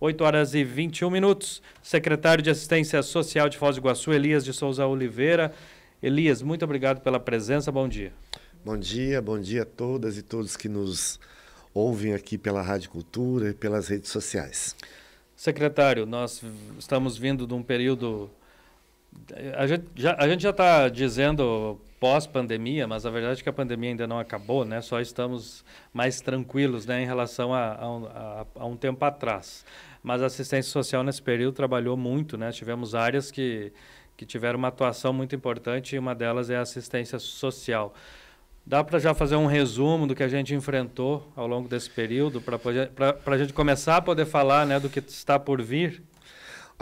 8 horas e 21 minutos. Secretário de Assistência Social de Foz do Iguaçu, Elias de Souza Oliveira. Elias, muito obrigado pela presença. Bom dia. Bom dia, bom dia a todas e todos que nos ouvem aqui pela Rádio Cultura e pelas redes sociais. Secretário, nós estamos vindo de um período. A gente já, está dizendo pós-pandemia, mas a verdade é que a pandemia ainda não acabou, né? Só estamos mais tranquilos né, em relação a, a, a, a um tempo atrás. Mas a assistência social nesse período trabalhou muito, né? Tivemos áreas que, que tiveram uma atuação muito importante e uma delas é a assistência social. Dá para já fazer um resumo do que a gente enfrentou ao longo desse período, para a gente começar a poder falar né, do que está por vir?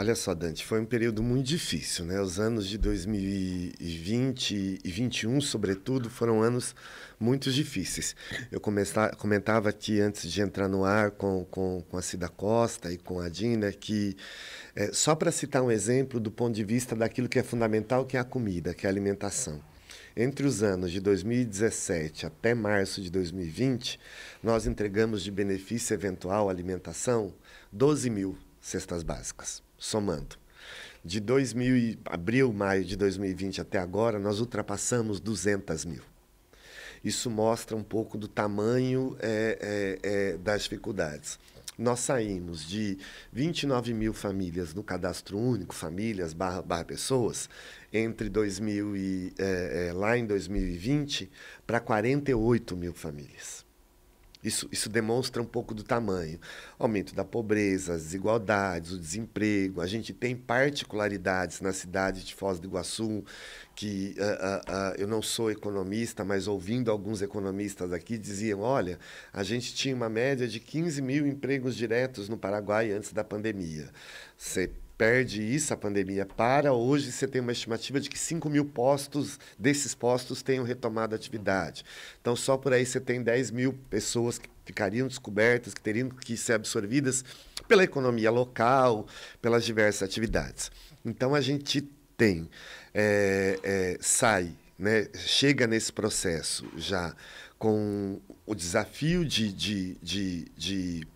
Olha só, Dante, foi um período muito difícil, né? Os anos de 2020 e 2021, sobretudo, foram anos muito difíceis. Eu comentava aqui antes de entrar no ar com, com, com a Cida Costa e com a Dina que, é, só para citar um exemplo do ponto de vista daquilo que é fundamental, que é a comida, que é a alimentação. Entre os anos de 2017 até março de 2020, nós entregamos de benefício eventual alimentação 12 mil cestas básicas somando. De 2000 abril, maio de 2020 até agora, nós ultrapassamos 200 mil. Isso mostra um pouco do tamanho é, é, é, das dificuldades. Nós saímos de 29 mil famílias no cadastro único, famílias barra, barra pessoas, entre 2000 e, é, é, lá em 2020, para 48 mil famílias. Isso, isso demonstra um pouco do tamanho. Aumento da pobreza, as desigualdades, o desemprego. A gente tem particularidades na cidade de Foz do Iguaçu, que uh, uh, uh, eu não sou economista, mas ouvindo alguns economistas aqui diziam: olha, a gente tinha uma média de 15 mil empregos diretos no Paraguai antes da pandemia. Você perde isso, a pandemia para, hoje você tem uma estimativa de que 5 mil postos, desses postos, tenham retomado a atividade. Então, só por aí você tem 10 mil pessoas que ficariam descobertas, que teriam que ser absorvidas pela economia local, pelas diversas atividades. Então, a gente tem, é, é, sai, né, chega nesse processo já com o desafio de, de, de, de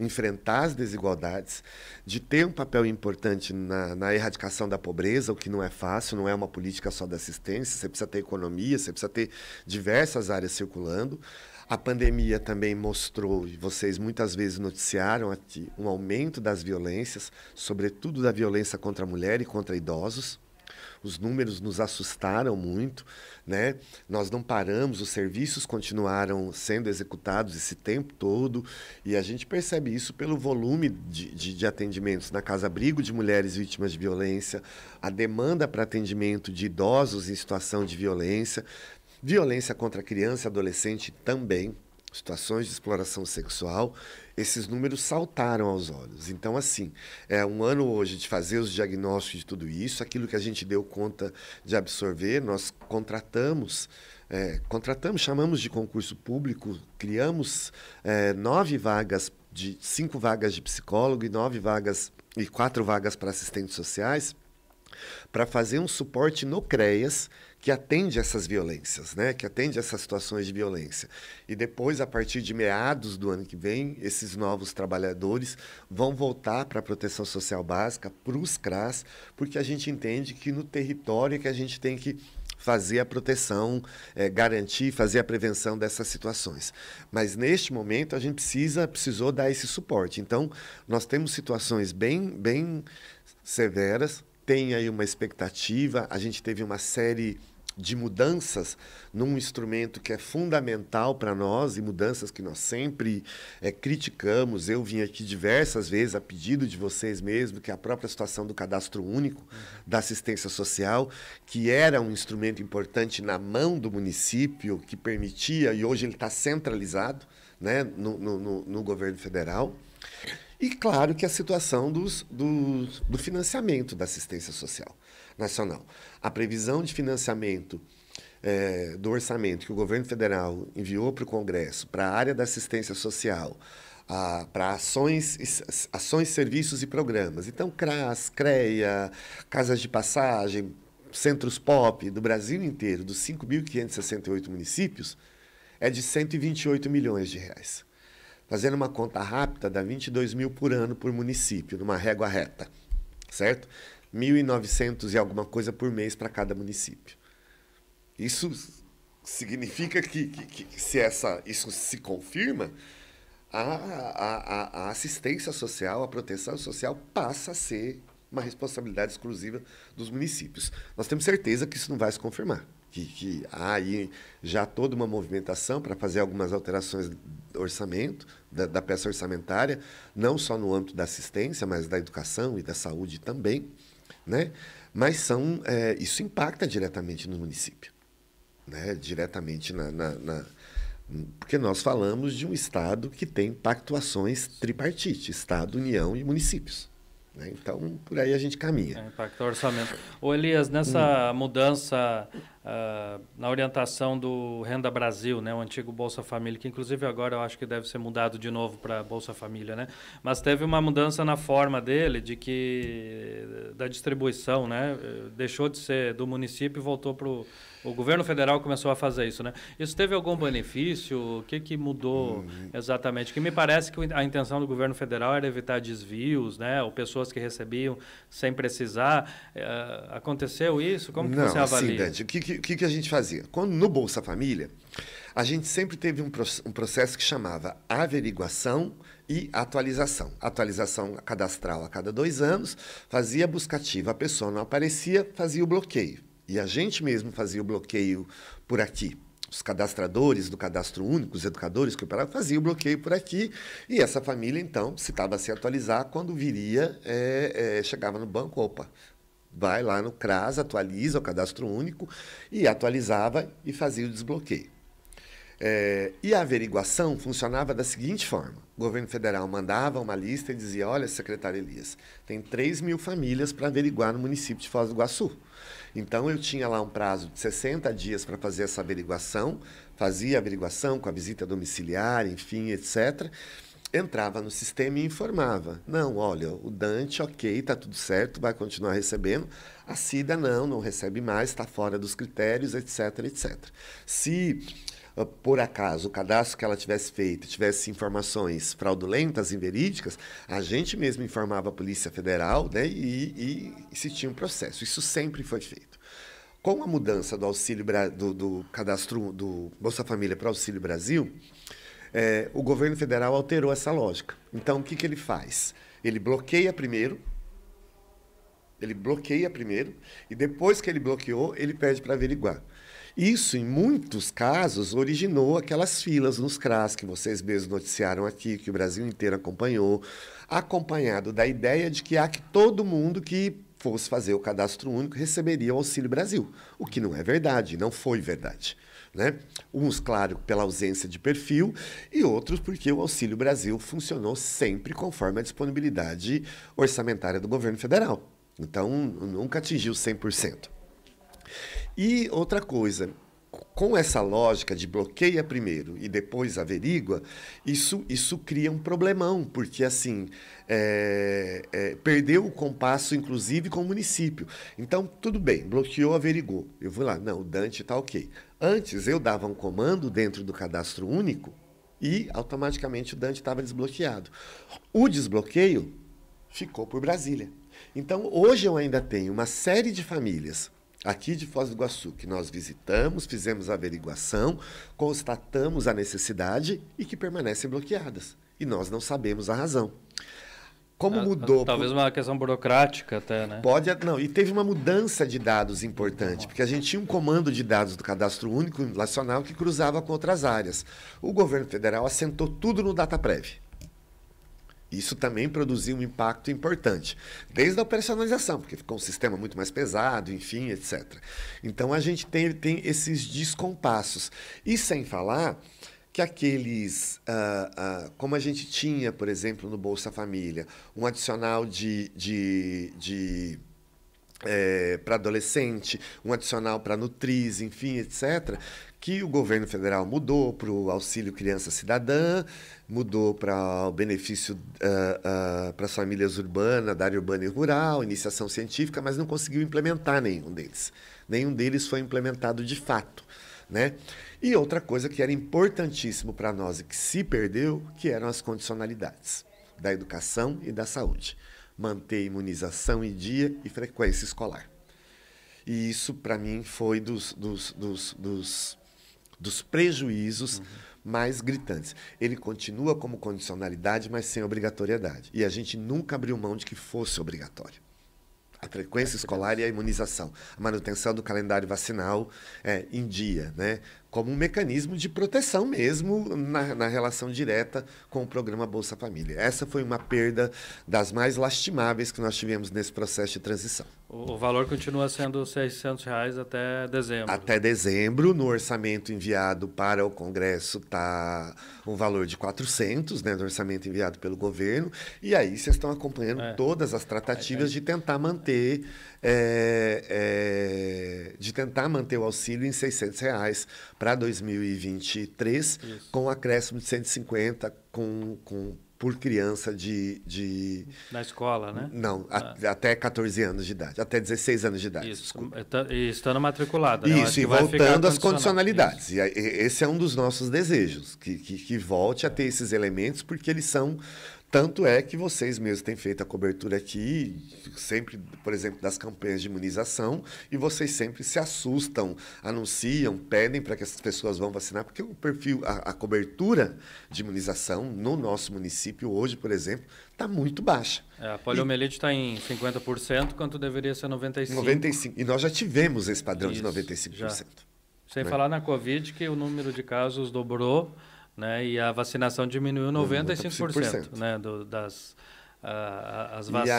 enfrentar as desigualdades, de ter um papel importante na, na, erradicação da pobreza, o que não é fácil, não é uma política só da assistência, você precisa ter economia, você precisa ter diversas áreas circulando. A pandemia também mostrou, e vocês muitas vezes noticiaram aqui, um aumento das violências, sobretudo da violência contra a mulher e contra idosos. Os números nos assustaram muito, né? Nós não paramos, os serviços continuaram sendo executados esse tempo todo e a gente percebe isso pelo volume de, de, de atendimentos na Casa Abrigo de Mulheres Vítimas de Violência, a demanda para atendimento de idosos em situação de violência, violência contra criança e adolescente também, situações de exploração sexual esses números saltaram aos olhos. Então, assim, é um ano hoje de fazer os diagnósticos de tudo isso, aquilo que a gente deu conta de absorver, nós contratamos. É, contratamos, chamamos de concurso público, criamos é, nove vagas, de cinco vagas de psicólogo e nove vagas e quatro vagas para assistentes sociais, para fazer um suporte no CREAS, que atende essas violências, né? que atende essas situações de violência. E depois, a partir de meados do ano que vem, esses novos trabalhadores vão voltar para a proteção social básica, para os CRAS, porque a gente entende que no território é que a gente tem que fazer a proteção, é, garantir, fazer a prevenção dessas situações. Mas neste momento a gente precisa, precisou dar esse suporte. Então nós temos situações bem, bem severas. Tem aí uma expectativa. A gente teve uma série de mudanças num instrumento que é fundamental para nós e mudanças que nós sempre é, criticamos. Eu vim aqui diversas vezes a pedido de vocês mesmo, que é a própria situação do cadastro único da assistência social, que era um instrumento importante na mão do município, que permitia, e hoje ele está centralizado né, no, no, no governo federal. E claro que a situação dos, do, do financiamento da assistência social nacional. A previsão de financiamento é, do orçamento que o governo federal enviou para o Congresso para a área da assistência social, para ações, ações, serviços e programas. Então, CRAS, CREA, casas de passagem, centros pop do Brasil inteiro, dos 5.568 municípios, é de 128 milhões de reais. Fazendo uma conta rápida, dá 22 mil por ano por município, numa régua reta, certo? 1.900 e alguma coisa por mês para cada município. Isso significa que, que, que, se essa, isso se confirma, a, a, a, assistência social, a proteção social passa a ser uma responsabilidade exclusiva dos municípios. Nós temos certeza que isso não vai se confirmar que, que há aí já toda uma movimentação para fazer algumas alterações do orçamento, da, da, peça orçamentária, não só no âmbito da assistência, mas da educação e da saúde também. Né? Mas são, é, isso impacta diretamente no município, né? diretamente na, na, na porque nós falamos de um Estado que tem pactuações tripartite, Estado, União e municípios. Né? Então, por aí a gente caminha. É, impacta o orçamento. Ô Elias, nessa hum. mudança uh, na orientação do Renda Brasil, né? o antigo Bolsa Família, que inclusive agora eu acho que deve ser mudado de novo para Bolsa Família, né? mas teve uma mudança na forma dele, de que da distribuição, né? Eh, deixou de ser do município e voltou para o o governo federal começou a fazer isso, né? Isso teve algum benefício? O que, que mudou hum. exatamente? Que me parece que a intenção do governo federal era evitar desvios, né? Ou pessoas que recebiam sem precisar. Uh, aconteceu isso? Como que Não, você assim, avalia? Assim, Dante, o que, que, que a gente fazia? Quando, no Bolsa Família, a gente sempre teve um, um processo que chamava averiguação e atualização. Atualização cadastral a cada dois anos, fazia buscativa, a pessoa não aparecia, fazia o bloqueio. E a gente mesmo fazia o bloqueio por aqui. Os cadastradores do cadastro único, os educadores que operavam, faziam o bloqueio por aqui. E essa família, então, se estava a se atualizar, quando viria, é, é, chegava no banco, opa, vai lá no CRAS, atualiza o cadastro único, e atualizava e fazia o desbloqueio. É, e a averiguação funcionava da seguinte forma: o governo federal mandava uma lista e dizia, olha, secretário Elias, tem 3 mil famílias para averiguar no município de Foz do Iguaçu. Então eu tinha lá um prazo de 60 dias para fazer essa averiguação, fazia a averiguação com a visita domiciliar, enfim, etc. Entrava no sistema e informava. Não, olha, o Dante, ok, tá tudo certo, vai continuar recebendo. A Cida, não, não recebe mais, está fora dos critérios, etc, etc. Se ah, por acaso, o cadastro que ela tivesse feito tivesse informações fraudulentas, inverídicas, a gente mesmo informava a Polícia Federal né, e, e, e se tinha um processo. Isso sempre foi feito. Com a mudança do auxílio do, do cadastro do Bolsa Família para Auxílio Brasil, é, o governo federal alterou essa lógica. Então, o que, que ele faz? Ele bloqueia primeiro, ele bloqueia primeiro, e depois que ele bloqueou, ele pede para averiguar. Isso, em muitos casos, originou aquelas filas nos CRAS que vocês mesmos noticiaram aqui, que o Brasil inteiro acompanhou, acompanhado da ideia de que há que todo mundo que fosse fazer o cadastro único receberia o Auxílio Brasil, o que não é verdade, não foi verdade. Né? Uns, claro, pela ausência de perfil, e outros porque o Auxílio Brasil funcionou sempre conforme a disponibilidade orçamentária do governo federal. Então, nunca atingiu 100%. E outra coisa, com essa lógica de bloqueia primeiro e depois averigua, isso, isso cria um problemão, porque assim é, é, perdeu o compasso, inclusive, com o município. Então, tudo bem, bloqueou, averigou. Eu vou lá, não, o Dante está ok. Antes eu dava um comando dentro do cadastro único e automaticamente o Dante estava desbloqueado. O desbloqueio ficou por Brasília. Então, hoje eu ainda tenho uma série de famílias aqui de Foz do Iguaçu, que nós visitamos, fizemos a averiguação, constatamos a necessidade e que permanecem bloqueadas. E nós não sabemos a razão. Como ah, mudou? Talvez uma questão burocrática até, né? Pode, não. E teve uma mudança de dados importante, porque a gente tinha um comando de dados do Cadastro Único Nacional que cruzava com outras áreas. O governo federal assentou tudo no DataPrev. Isso também produziu um impacto importante, desde a operacionalização, porque ficou um sistema muito mais pesado, enfim, etc. Então a gente tem, tem esses descompassos. E sem falar que aqueles, uh, uh, como a gente tinha, por exemplo, no Bolsa Família, um adicional de, de, de é, para adolescente, um adicional para nutriz, enfim, etc., que o governo federal mudou para o auxílio criança cidadã, mudou para o benefício uh, ah, uh, ah, para as famílias urbanas, da área urbana e rural, iniciação científica, mas não conseguiu implementar nenhum deles. Nenhum deles foi implementado de fato. Né? E outra coisa que era importantíssimo para nós e que se perdeu, que eram as condicionalidades da educação e da saúde manter imunização em dia e frequência escolar. E isso, para mim, foi dos, dos, dos, dos, dos prejuízos uhum. mais gritantes. Ele continua como condicionalidade, mas sem obrigatoriedade. E a gente nunca abriu mão de que fosse obrigatório. A frequência é escolar e a imunização. A manutenção do calendário vacinal é, em dia, né? como um mecanismo de proteção mesmo na, na, relação direta com o programa Bolsa Família. Essa foi uma perda das mais lastimáveis que nós tivemos nesse processo de transição. O, valor continua sendo R$ 600 reais até dezembro. Até dezembro, no orçamento enviado para o Congresso está um valor de 400, né, do orçamento enviado pelo governo. E aí vocês estão acompanhando é. todas as tratativas é, é. de tentar manter é, é, de tentar manter o auxílio em 600 reais para 2023, Isso. com um acréscimo de 150 com, com por criança de. de... Na escola, né? Não, ah. a, até 14 anos de idade, até 16 anos de idade. Isso, então, e estando matriculada. Né? Isso, e voltando às condicionalidades. E, esse é um dos nossos desejos, que, que, que volte a ter esses elementos, porque eles são tanto é que vocês mesmos têm feito a cobertura aqui, sempre, por exemplo, das campanhas de imunização, e vocês sempre se assustam, anunciam, pedem para que essas pessoas vão vacinar, porque o perfil, a, a cobertura de imunização no nosso município hoje, por exemplo, está muito baixa. É, a poliomielite está em 50%, quanto deveria ser 95%. 95%. E nós já tivemos esse padrão Isso, de 95%. Já. Sem né? falar na Covid, que o número de casos dobrou né? E a vacinação diminuiu 95%, né? Do, das as vacinas. E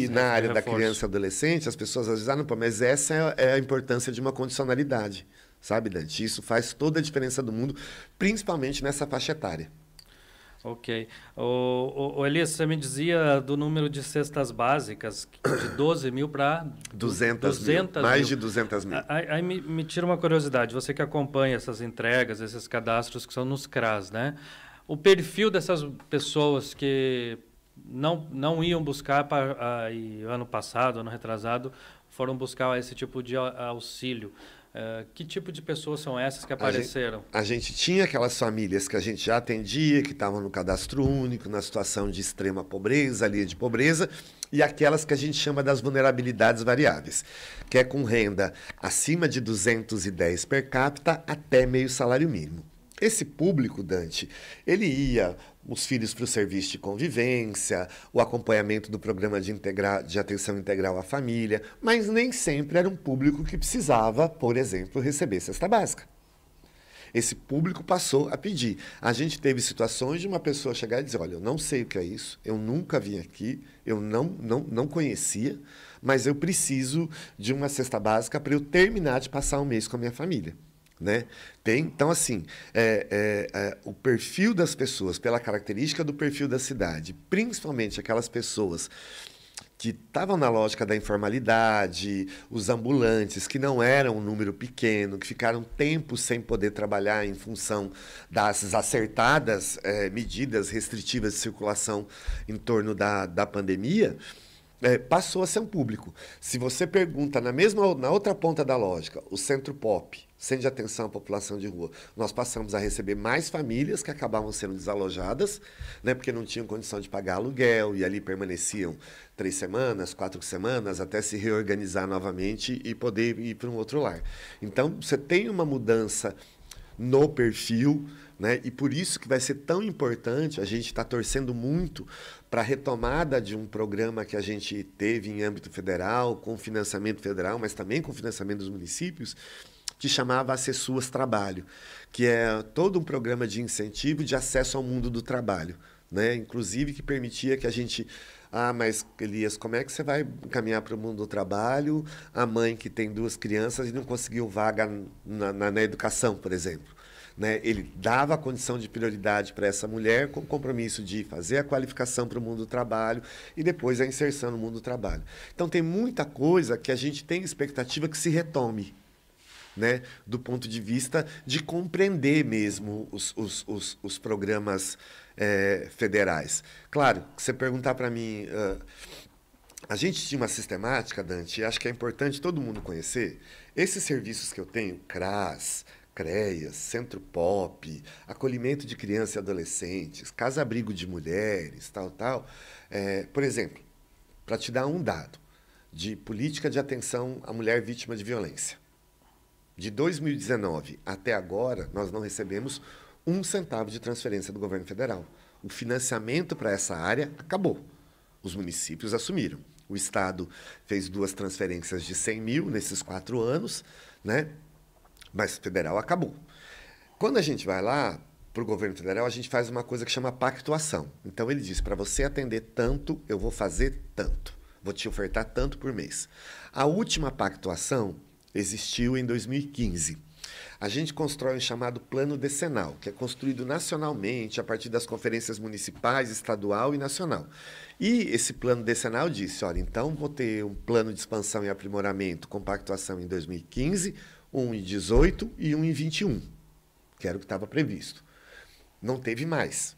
aí, né, na área reforço. da criança e adolescente, as pessoas às vezes, ah, não, mas essa é, é a importância de uma condicionalidade, sabe, Dante? Isso faz toda a diferença do mundo, principalmente nessa faixa etária. Ok. O, o, o Elias, você me dizia do número de cestas básicas, de 12 mil para 200, 200 mil, mil. Mais de 200 mil. Aí, aí me, me, tira uma curiosidade, você que acompanha essas entregas, esses cadastros que são nos CRAS, né? O perfil dessas pessoas que não, não iam buscar para, aí, ano passado, ano retrasado, foram buscar esse tipo de auxílio. Eh, que tipo de pessoas são essas que apareceram? A gente, a gente tinha aquelas famílias que a gente já atendia, que estavam no cadastro único, na situação de extrema pobreza, linha de pobreza, e aquelas que a gente chama das vulnerabilidades variáveis, que é com renda acima de 210 per capita até meio salário mínimo. Esse público, Dante, ele ia os filhos para o serviço de convivência, o acompanhamento do programa de, integra de atenção integral à família, mas nem sempre era um público que precisava, por exemplo, receber cesta básica. Esse público passou a pedir. A gente teve situações de uma pessoa chegar e dizer: Olha, eu não sei o que é isso, eu nunca vim aqui, eu não, não, não conhecia, mas eu preciso de uma cesta básica para eu terminar de passar um mês com a minha família. Né? Tem, então, assim, é, é, é, o perfil das pessoas, pela característica do perfil da cidade, principalmente aquelas pessoas que estavam na lógica da informalidade, os ambulantes, que não eram um número pequeno, que ficaram tempo sem poder trabalhar em função das acertadas é, medidas restritivas de circulação em torno da, da pandemia é, passou a ser um público. Se você pergunta na mesma na outra ponta da lógica, o centro pop de atenção à população de rua, nós passamos a receber mais famílias que acabavam sendo desalojadas, né, porque não tinham condição de pagar aluguel e ali permaneciam três semanas, quatro semanas, até se reorganizar novamente e poder ir para um outro lar. Então você tem uma mudança no perfil né? E por isso que vai ser tão importante, a gente está torcendo muito para a retomada de um programa que a gente teve em âmbito federal, com financiamento federal, mas também com financiamento dos municípios, que chamava Acessuas Trabalho, que é todo um programa de incentivo de acesso ao mundo do trabalho. Né? Inclusive que permitia que a gente ah, mas Elias, como é que você vai caminhar para o mundo do trabalho? A mãe que tem duas crianças e não conseguiu vaga na, na, na educação, por exemplo. Né? Ele dava a condição de prioridade para essa mulher com o compromisso de fazer a qualificação para o mundo do trabalho e depois a inserção no mundo do trabalho. Então, tem muita coisa que a gente tem expectativa que se retome. Né, do ponto de vista de compreender mesmo os, os, os, os programas é, federais. Claro, você perguntar para mim, uh, a gente tinha uma sistemática, Dante, e acho que é importante todo mundo conhecer. Esses serviços que eu tenho, CRAS, CREAS, Centro Pop, acolhimento de crianças e adolescentes, casa-abrigo de mulheres, tal, tal. É, por exemplo, para te dar um dado de política de atenção à mulher vítima de violência. De 2019 até agora, nós não recebemos um centavo de transferência do governo federal. O financiamento para essa área acabou. Os municípios assumiram. O Estado fez duas transferências de 100 mil nesses quatro anos, né? mas federal acabou. Quando a gente vai lá para o governo federal, a gente faz uma coisa que chama pactuação. Então ele diz: para você atender tanto, eu vou fazer tanto. Vou te ofertar tanto por mês. A última pactuação existiu em 2015. A gente constrói um chamado plano decenal, que é construído nacionalmente a partir das conferências municipais, estadual e nacional. E esse plano decenal disse: olha, então vou ter um plano de expansão e aprimoramento com pactuação em 2015, um em 18 e um em 21, que era o que estava previsto. Não teve mais.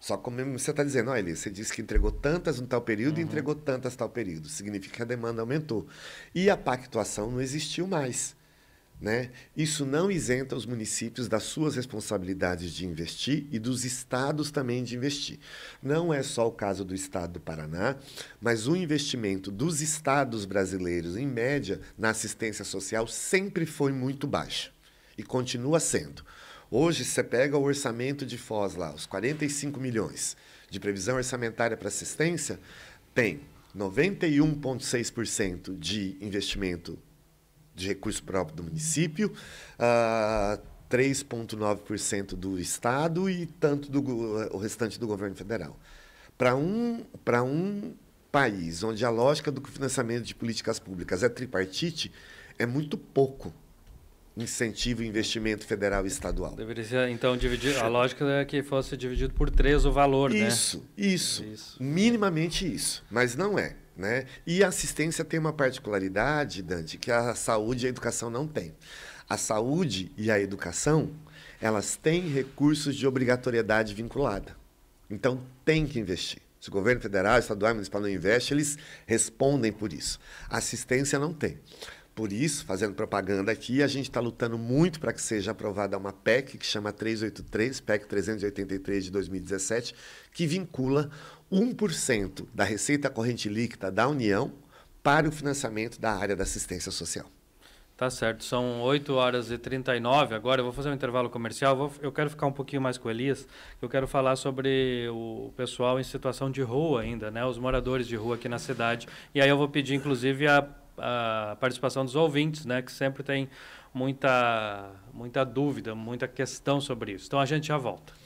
Só como você está dizendo, olha, você disse que entregou tantas no tal período uhum. e entregou tantas no tal período. Significa que a demanda aumentou. E a pactuação não existiu mais. Né? Isso não isenta os municípios das suas responsabilidades de investir e dos estados também de investir. Não é só o caso do estado do Paraná, mas o investimento dos estados brasileiros, em média, na assistência social sempre foi muito baixo e continua sendo. Hoje, você pega o orçamento de Foz lá, os 45 milhões de previsão orçamentária para assistência, tem 91,6% de investimento de recurso próprio do município, uh, ah, 3,9% do Estado e tanto do o restante do governo federal. Para um, para um país onde a lógica do financiamento de políticas públicas é tripartite, é muito pouco incentivo investimento federal e estadual. Deveria ser, então, dividir. A lógica é que fosse dividido por três o valor, né? isso, né? Isso, isso. Minimamente isso. Mas não é. Né? E a assistência tem uma particularidade, Dante, que a saúde e a educação não têm. A saúde e a educação, elas têm recursos de obrigatoriedade vinculada. Então, tem que investir. Se o governo federal, estadual e municipal não investe, eles respondem por isso. A assistência não tem. Por isso, fazendo propaganda aqui, a gente está lutando muito para que seja aprovada uma PEC que chama 383, PEC 383 de 2017, que vincula 1% da receita corrente líquida da União para o financiamento da área da assistência social. Tá certo, são 8 horas e 39 agora. Eu vou fazer um intervalo comercial. Vou, eu quero ficar um pouquinho mais com o Elias. Eu quero falar sobre o pessoal em situação de rua ainda, né? Os moradores de rua aqui na cidade. E aí eu vou pedir, inclusive, a a participação dos ouvintes, né, que sempre tem muita, muita dúvida, muita questão sobre isso. Então a gente já volta.